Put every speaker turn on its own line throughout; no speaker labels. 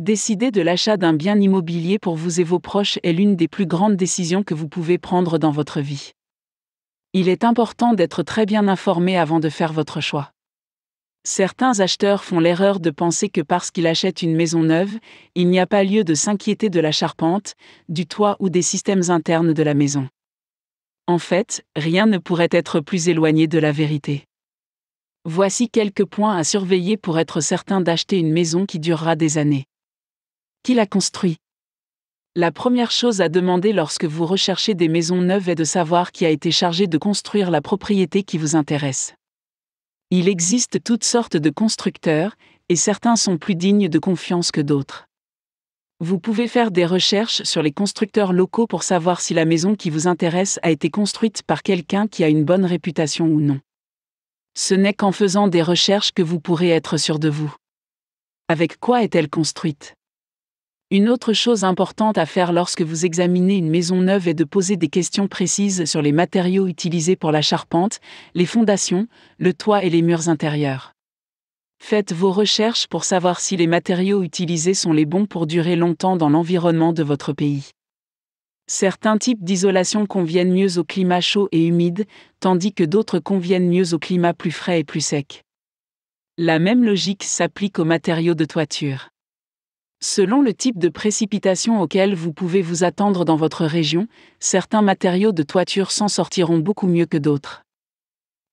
Décider de l'achat d'un bien immobilier pour vous et vos proches est l'une des plus grandes décisions que vous pouvez prendre dans votre vie. Il est important d'être très bien informé avant de faire votre choix. Certains acheteurs font l'erreur de penser que parce qu'ils achètent une maison neuve, il n'y a pas lieu de s'inquiéter de la charpente, du toit ou des systèmes internes de la maison. En fait, rien ne pourrait être plus éloigné de la vérité. Voici quelques points à surveiller pour être certain d'acheter une maison qui durera des années. Qui l'a construit La première chose à demander lorsque vous recherchez des maisons neuves est de savoir qui a été chargé de construire la propriété qui vous intéresse. Il existe toutes sortes de constructeurs, et certains sont plus dignes de confiance que d'autres. Vous pouvez faire des recherches sur les constructeurs locaux pour savoir si la maison qui vous intéresse a été construite par quelqu'un qui a une bonne réputation ou non. Ce n'est qu'en faisant des recherches que vous pourrez être sûr de vous. Avec quoi est-elle construite une autre chose importante à faire lorsque vous examinez une maison neuve est de poser des questions précises sur les matériaux utilisés pour la charpente, les fondations, le toit et les murs intérieurs. Faites vos recherches pour savoir si les matériaux utilisés sont les bons pour durer longtemps dans l'environnement de votre pays. Certains types d'isolation conviennent mieux au climat chaud et humide, tandis que d'autres conviennent mieux au climat plus frais et plus sec. La même logique s'applique aux matériaux de toiture. Selon le type de précipitation auquel vous pouvez vous attendre dans votre région, certains matériaux de toiture s'en sortiront beaucoup mieux que d'autres.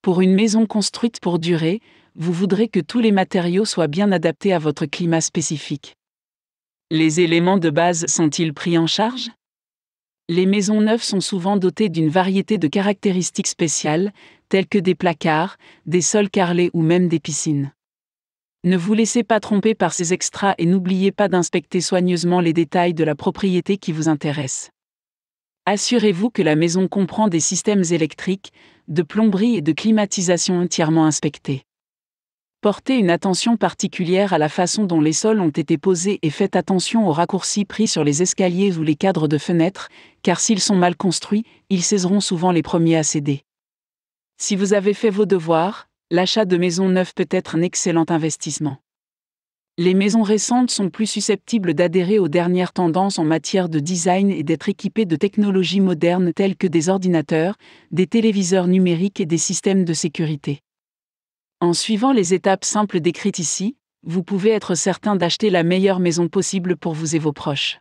Pour une maison construite pour durer, vous voudrez que tous les matériaux soient bien adaptés à votre climat spécifique. Les éléments de base sont-ils pris en charge Les maisons neuves sont souvent dotées d'une variété de caractéristiques spéciales, telles que des placards, des sols carrelés ou même des piscines. Ne vous laissez pas tromper par ces extras et n'oubliez pas d'inspecter soigneusement les détails de la propriété qui vous intéresse. Assurez-vous que la maison comprend des systèmes électriques, de plomberie et de climatisation entièrement inspectés. Portez une attention particulière à la façon dont les sols ont été posés et faites attention aux raccourcis pris sur les escaliers ou les cadres de fenêtres, car s'ils sont mal construits, ils saisiront souvent les premiers à céder. Si vous avez fait vos devoirs, l'achat de maisons neuves peut être un excellent investissement. Les maisons récentes sont plus susceptibles d'adhérer aux dernières tendances en matière de design et d'être équipées de technologies modernes telles que des ordinateurs, des téléviseurs numériques et des systèmes de sécurité. En suivant les étapes simples décrites ici, vous pouvez être certain d'acheter la meilleure maison possible pour vous et vos proches.